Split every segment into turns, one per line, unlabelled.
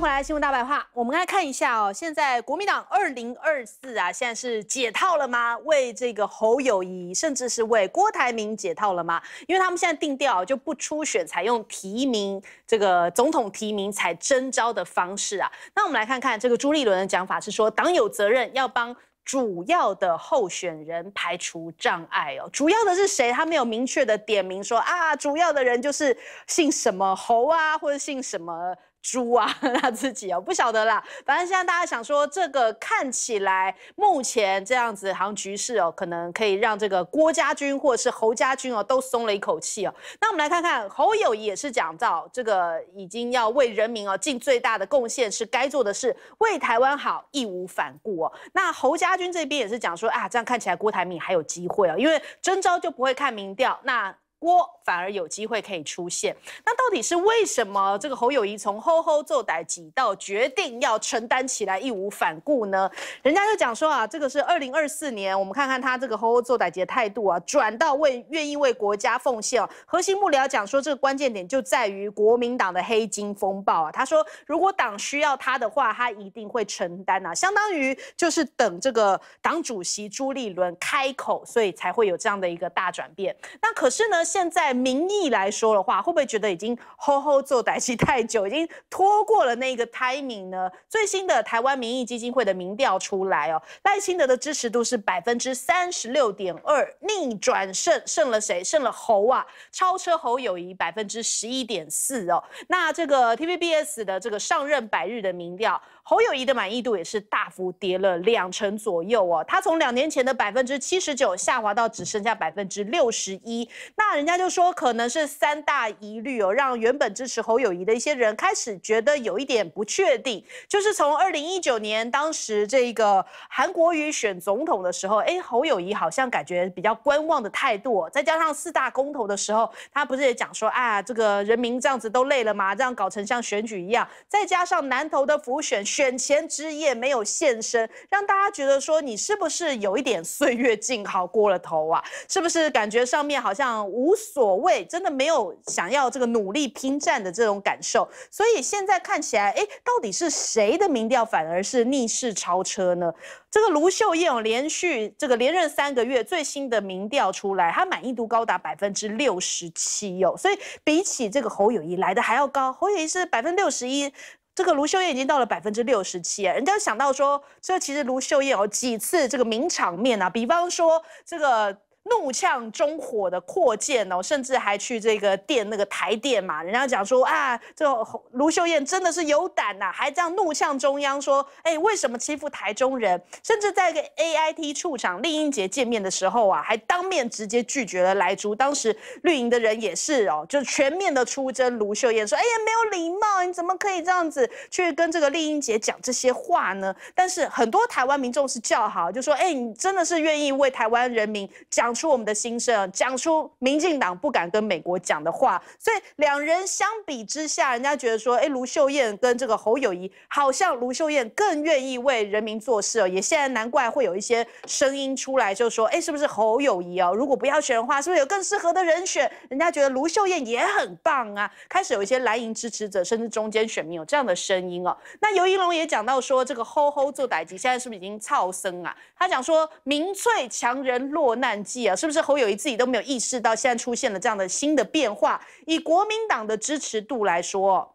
回来新闻大白话，我们来看一下哦。现在国民党二零二四啊，现在是解套了吗？为这个侯友谊，甚至是为郭台铭解套了吗？因为他们现在定调就不出选，采用提名这个总统提名才征招的方式啊。那我们来看看这个朱立伦的讲法，是说党有责任要帮主要的候选人排除障碍哦。主要的是谁？他没有明确的点名说啊，主要的人就是姓什么侯啊，或者姓什么。猪啊，他自己哦，不晓得啦。反正现在大家想说，这个看起来目前这样子行局势哦，可能可以让这个郭家军或者是侯家军哦，都松了一口气哦。那我们来看看，侯友谊也是讲到这个已经要为人民哦尽最大的贡献，是该做的事，为台湾好，义无反顾哦。那侯家军这边也是讲说啊，这样看起来郭台铭还有机会哦，因为征召就不会看民调。那郭反而有机会可以出现，那到底是为什么这个侯友谊从吼吼做歹几到决定要承担起来义无反顾呢？人家就讲说啊，这个是二零二四年，我们看看他这个吼吼做歹几的态度啊，转到为愿意为国家奉献啊。核心幕僚讲说，这个关键点就在于国民党的黑金风暴啊。他说，如果党需要他的话，他一定会承担啊，相当于就是等这个党主席朱立伦开口，所以才会有这样的一个大转变。那可是呢？现在民意来说的话，会不会觉得已经吼吼做歹戏太久，已经拖过了那个 timing 呢？最新的台湾民意基金会的民调出来哦，赖清德的支持度是百分之三十六点二，逆转胜，胜了谁？胜了侯啊，超车侯友谊百分之十一点四哦。那这个 TVBS 的这个上任百日的民调，侯友谊的满意度也是大幅跌了两成左右哦，他从两年前的百分之七十九下滑到只剩下百分之六十一。那人家就说可能是三大疑虑哦，让原本支持侯友谊的一些人开始觉得有一点不确定。就是从二零一九年当时这个韩国瑜选总统的时候，哎，侯友谊好像感觉比较观望的态度。再加上四大公投的时候，他不是也讲说啊，这个人民这样子都累了吗？这样搞成像选举一样。再加上南投的浮选选前之夜没有现身，让大家觉得说你是不是有一点岁月静好过了头啊？是不是感觉上面好像无？无所谓，真的没有想要这个努力拼战的这种感受，所以现在看起来，哎，到底是谁的民调反而是逆势超车呢？这个卢秀燕哦，连续这个连任三个月，最新的民调出来，他满意度高达百分之六十七哦，所以比起这个侯友谊来的还要高，侯友谊是百分之六十一，这个卢秀燕已经到了百分之六十七，人家想到说，这其实卢秀燕有几次这个名场面啊，比方说这个。怒呛中火的扩建哦，甚至还去这个店那个台电嘛，人家讲说啊，这卢秀燕真的是有胆呐，还这样怒呛中央说，哎，为什么欺负台中人？甚至在一个 A I T 处长丽英杰见面的时候啊，还当面直接拒绝了来珠。当时绿营的人也是哦，就全面的出征，卢秀燕说，哎呀，没有礼貌，你怎么可以这样子去跟这个丽英杰讲这些话呢？但是很多台湾民众是叫好，就说，哎，你真的是愿意为台湾人民讲。出我们的心声，讲出民进党不敢跟美国讲的话，所以两人相比之下，人家觉得说，哎，卢秀燕跟这个侯友谊，好像卢秀燕更愿意为人民做事哦。也现在难怪会有一些声音出来，就说，哎，是不是侯友谊哦？如果不要选的话，是不是有更适合的人选？人家觉得卢秀燕也很棒啊，开始有一些蓝营支持者，甚至中间选民有这样的声音哦。那尤一龙也讲到说，这个吼吼做歹级，现在是不是已经超生啊？他讲说，民粹强人落难记。是不是侯友谊自己都没有意识到，现在出现了这样的新的变化？以国民党的支持度来说。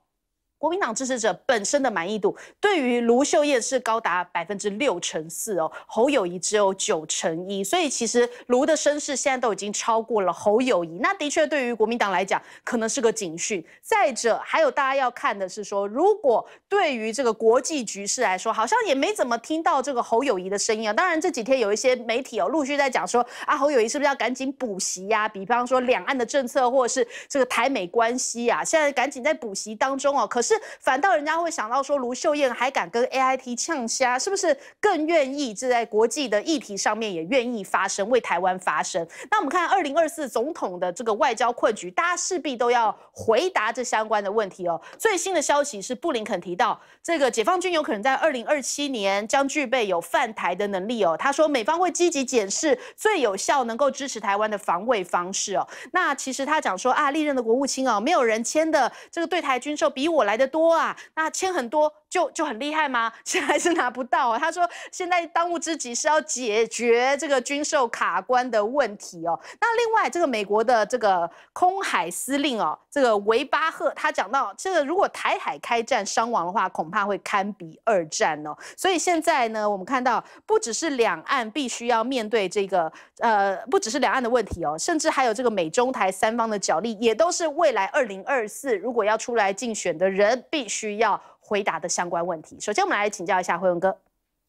国民党支持者本身的满意度，对于卢秀燕是高达百分之六成四哦，侯友谊只有九成一，所以其实卢的声势现在都已经超过了侯友谊。那的确对于国民党来讲，可能是个警讯。再者，还有大家要看的是说，如果对于这个国际局势来说，好像也没怎么听到这个侯友谊的声音啊。当然这几天有一些媒体哦，陆续在讲说，啊侯友谊是不是要赶紧补习呀？比方说两岸的政策，或者是这个台美关系啊，现在赶紧在补习当中哦。可是反倒人家会想到说，卢秀燕还敢跟 A I T 呛虾，是不是更愿意这在国际的议题上面也愿意发生，为台湾发声？那我们看二零二四总统的这个外交困局，大家势必都要回答这相关的问题哦。最新的消息是，布林肯提到这个解放军有可能在二零二七年将具备有犯台的能力哦。他说美方会积极检视最有效能够支持台湾的防卫方式哦。那其实他讲说啊，历任的国务卿哦，没有人签的这个对台军售比我来的。多啊，那签很多。就就很厉害吗？现在是拿不到。他说，现在当务之急是要解决这个军售卡关的问题哦。那另外，这个美国的这个空海司令哦，这个维巴赫，他讲到，这个如果台海开战伤亡的话，恐怕会堪比二战哦。所以现在呢，我们看到不只是两岸必须要面对这个，呃，不只是两岸的问题哦，甚至还有这个美中台三方的角力，也都是未来二零二四如果要出来竞选的人必须要。回答的相关问题。首先，我们来请教一下辉文哥。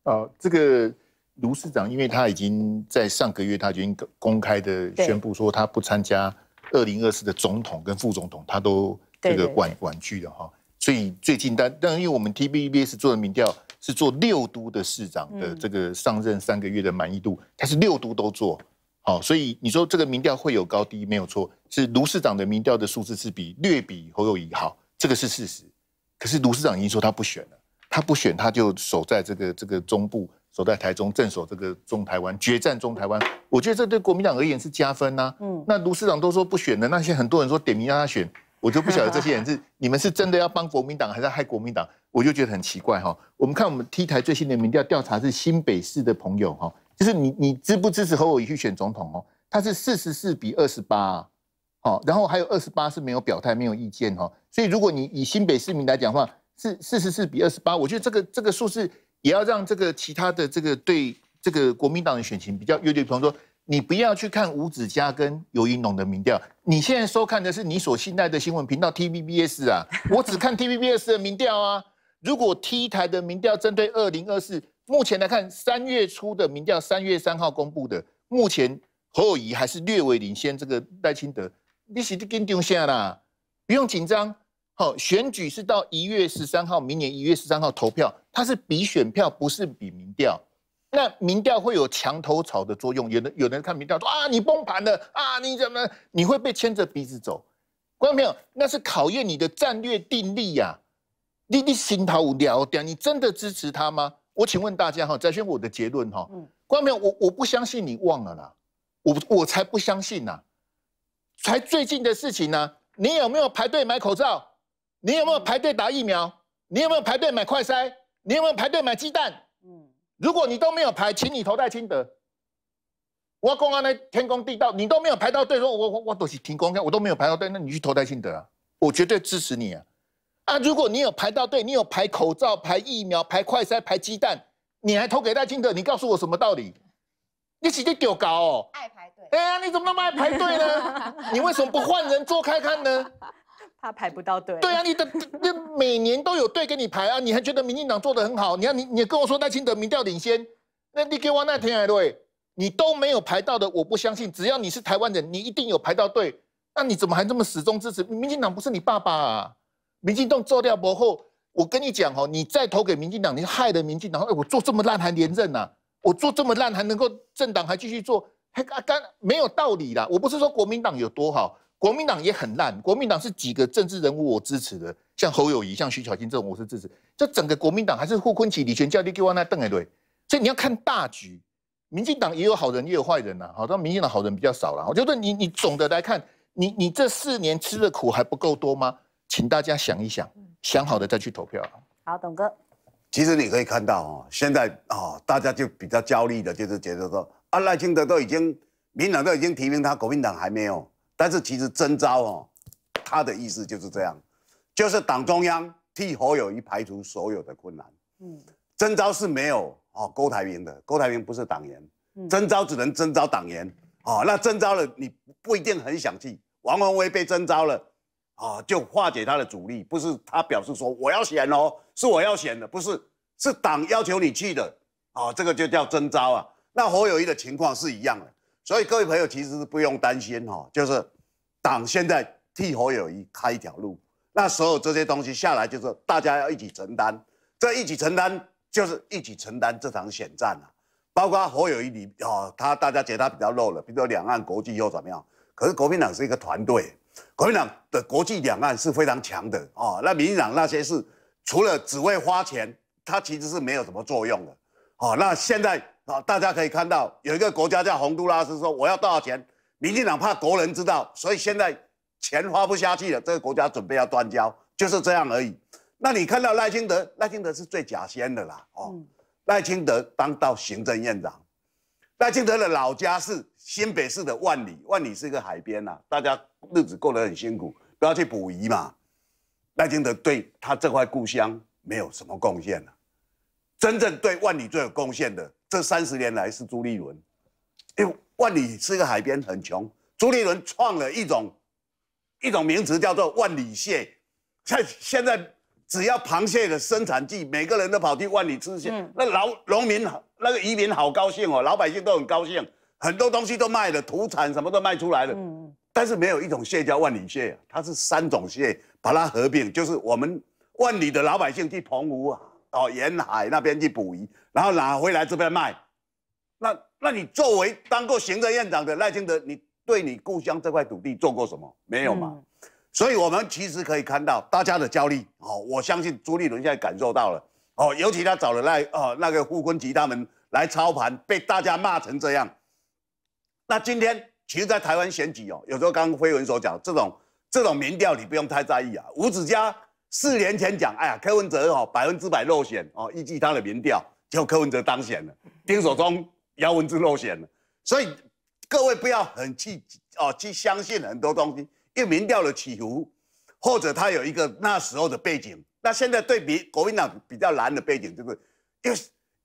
呃，这个卢市长，因为他已经在上个月，他已经公开的宣布说他不参加二零二四的总统跟副总统，他都这个婉婉拒了哈。所以最近，但但因为我们 t v b 是做的民调，是做六都的市长的这个上任三个月的满意度，他是六都都做。好，所以你说这个民调会有高低，没有错，是卢市长的民调的数字是比略比侯友谊好，这个是事实。可是卢市长已经说他不选了，他不选，他就守在这个这个中部，守在台中，镇守这个中台湾，决战中台湾。我觉得这对国民党而言是加分呐。嗯，那卢市长都说不选的，那些很多人说点名让他选，我就不晓得这些人是 你们是真的要帮国民党，还是害国民党？我就觉得很奇怪哈。我们看我们 T 台最新的民调调查是新北市的朋友哈，就是你你支不支持侯我去选总统哦？他是四十四比二十八。好，然后还有二十八是没有表态、没有意见哈。所以如果你以新北市民来讲的话，是四十四比二十八。我觉得这个这个数字也要让这个其他的这个对这个国民党的选情比较有点，比方说，你不要去看吴子嘉跟尤怡农的民调，你现在收看的是你所信赖的新闻频道 T V B S 啊。我只看 T V B S 的民调啊。如果 T 台的民调针对二零二四，目前来看，三月初的民调，三月三号公布的，目前侯友谊还是略微领先这个赖清德。你跟丢下啦，不用紧张。好，选举是到一月十三号，明年一月十三号投票，它是比选票，不是比民调。那民调会有墙头草的作用，有的有人看民调说啊，你崩盘了啊，你怎么你会被牵着鼻子走？观众朋友，那是考验你的战略定力呀。你你心好无聊，这你真的支持他吗？我请问大家哈，翟宣我的结论哈。嗯。观众朋友，我我不相信你忘了啦，我我才不相信呐。才最近的事情呢？你有没有排队买口罩？你有没有排队打疫苗？你有没有排队买快筛？你有没有排队买鸡蛋？嗯，如果你都没有排，请你投戴清德。我公安呢，天公地道，你都没有排到队，说我我我都是停公开，我都没有排到队，那你去投戴清德啊？我绝对支持你啊！啊，如果你有排到队，你有排口罩、排疫苗、排快筛、排鸡蛋，你还投给戴清德？你告诉我什么道理？你直接丢搞哦！哎呀，你怎么那么爱排队呢？你为什么不换人坐开看呢？
怕排不到队。对啊，
你的那每年都有队给你排啊，你还觉得民进党做的很好？你看你，你跟我说赖清德民调领先，那你给我那天海的？你都没有排到的，我不相信。只要你是台湾人，你一定有排到队。那你怎么还这么始终支持民进党？不是你爸爸啊！民进党做掉薄后，我跟你讲哦，你再投给民进党，你害了民进党。哎，我做这么烂还连任啊？我做这么烂还能够政党还继续做？还啊，干没有道理啦！我不是说国民党有多好，国民党也很烂。国民党是几个政治人物我支持的，像侯友谊、像徐小清这种我是支持。这整个国民党还是傅昆奇、李全教我那邓哎对。所以你要看大局，民进党也有好人也有坏人呐。好，但民进党好人比较少了。我觉得你你总的来看，你你这四年吃的苦还不够多吗？请大家想一想，想好的再去投票。好，董哥。其实你可以看到哦，现在哦，大家就比较
焦虑的，就是觉得说。啊，赖清德都已经民党都已经提名他，国民党还没有。但是其实征召哦，他的意思就是这样，就是党中央替侯友谊排除所有的困难。嗯，征召是没有哦，高台铭的高台铭不是党员，征召只能征召党员哦，那征召了，你不一定很想去。王文威被征召了啊，就化解他的阻力。不是他表示说我要选哦，是我要选的，不是是党要求你去的哦，这个就叫征召啊。那侯友谊的情况是一样的，所以各位朋友其实是不用担心哈，就是党现在替侯友谊开一条路，那所有这些东西下来就是大家要一起承担，这一起承担就是一起承担这场选战啊，包括侯友谊里哦，他大家觉得他比较弱了，比如说两岸国际又怎么样？可是国民党是一个团队，国民党的国际两岸是非常强的哦。那民进党那些是除了只会花钱，他其实是没有什么作用的哦。那现在。啊，大家可以看到有一个国家叫洪都拉斯，说我要多少钱？民进党怕国人知道，所以现在钱花不下去了，这个国家准备要断交，就是这样而已。那你看到赖清德，赖清德是最假先的啦，哦，赖清德当到行政院长，赖清德的老家是新北市的万里，万里是一个海边呐，大家日子过得很辛苦，都要去捕鱼嘛。赖清德对他这块故乡没有什么贡献了。真正对万里最有贡献的这三十年来是朱立伦，因为万里是一个海边很穷，朱立伦创了一种一种名词叫做万里蟹，现现在只要螃蟹的生产季，每个人都跑去万里吃蟹，那老农民那个移民好高兴哦，老百姓都很高兴，很多东西都卖了，土产什么都卖出来了，但是没有一种蟹叫万里蟹它是三种蟹把它合并，就是我们万里的老百姓去澎湖啊。哦沿海那边去捕鱼，然后拿回来这边卖。那，那你作为当过行政院长的赖清德，你对你故乡这块土地做过什么没有嘛？所以，我们其实可以看到大家的焦虑。哦，我相信朱立伦现在感受到了。哦，尤其他找了赖，哦那个傅昆萁他们来操盘，被大家骂成这样。那今天其实，在台湾选举哦，有时候刚辉文所讲这种这种民调，你不用太在意啊。吴子嘉四年前讲，哎呀，柯文哲哦，百分之百落选哦。依据他的民调，就柯文哲当选了，丁守中、姚文智落选了。所以各位不要很去哦去相信很多东西，因为民调的起伏，或者他有一个那时候的背景。那现在对比国民党比较难的背景，就是，因为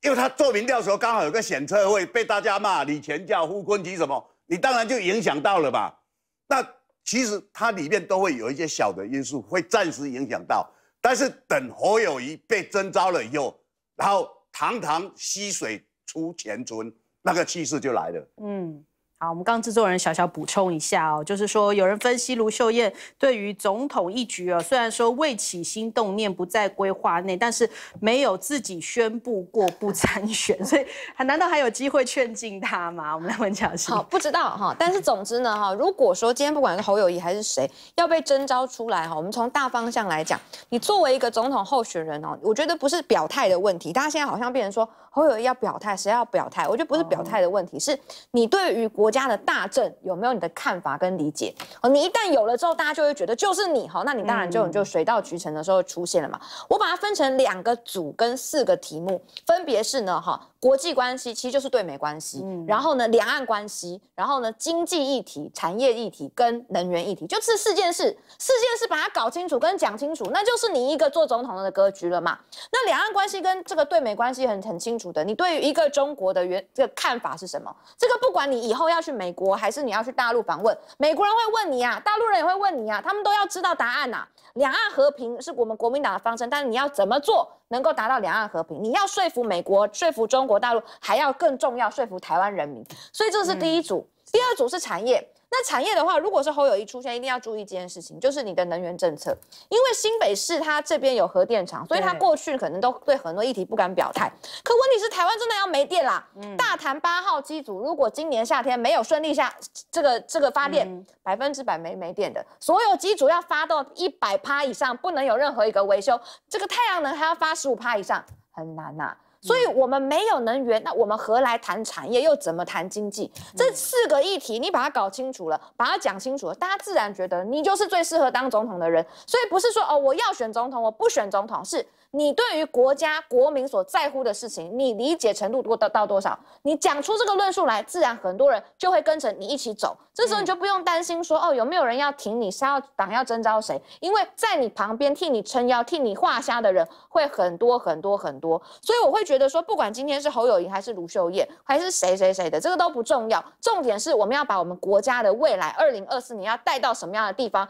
因为他做民调的时候刚好有个选测会，被大家骂你前教、呼坤吉什么，你当然就影响到了吧。那。其实它里面都会有一些小的因素会暂时影响到，但是等侯友谊被征召了以后，然后堂堂溪水出前村，那个气势就来了。
嗯。好，我们刚制作人小小补充一下哦，就是说有人分析卢秀燕对于总统一局哦，虽然说未起心动念不在规划内，但是没有自己宣布过不参选，所以难道还有机会劝进他吗？我们来问讲是。好，不知道哈，但是总之呢哈，如果说今天不
管是侯友谊还是谁要被征召出来哈，我们从大方向来讲，你作为一个总统候选人哦，我觉得不是表态的问题，大家现在好像变成说。我有要表态，谁要表态？我觉得不是表态的问题，是你对于国家的大政有没有你的看法跟理解哦。你一旦有了之后，大家就会觉得就是你哈，那你当然就你就水到渠成的时候出现了嘛。我把它分成两个组跟四个题目，分别是呢哈。国际关系其实就是对美关系，然后呢，两岸关系，然后呢，经济议题、产业议题跟能源议题，就是四件事。四件事把它搞清楚跟讲清楚，那就是你一个做总统的格局了嘛。那两岸关系跟这个对美关系很很清楚的。你对于一个中国的原这个看法是什么？这个不管你以后要去美国还是你要去大陆访问，美国人会问你啊，大陆人也会问你啊，他们都要知道答案呐。两岸和平是我们国民党的方针，但是你要怎么做能够达到两岸和平？你要说服美国，说服中。国大陆还要更重要说服台湾人民，所以这是第一组，第二组是产业。那产业的话，如果是侯友谊出现，一定要注意这件事情，就是你的能源政策，因为新北市它这边有核电厂，所以它过去可能都对很多议题不敢表态。可问题是，台湾真的要没电啦！大潭八号机组如果今年夏天没有顺利下这个这个发电，百分之百没没电的，所有机组要发到一百趴以上，不能有任何一个维修，这个太阳能还要发十五趴以上，很难呐。所以，我们没有能源，那我们何来谈产业？又怎么谈经济？这四个议题，你把它搞清楚了，把它讲清楚了，大家自然觉得你就是最适合当总统的人。所以，不是说哦，我要选总统，我不选总统是。你对于国家国民所在乎的事情，你理解程度多到到多少？你讲出这个论述来，自然很多人就会跟着你一起走。这时候你就不用担心说，哦，有没有人要停？你是要党要征召谁？因为在你旁边替你撑腰、替你画虾的人会很多很多很多。所以我会觉得说，不管今天是侯友谊还是卢秀燕还是谁谁谁的，这个都不重要。重点是我们要把我们国家的未来二零二四年要带到什么样的地方。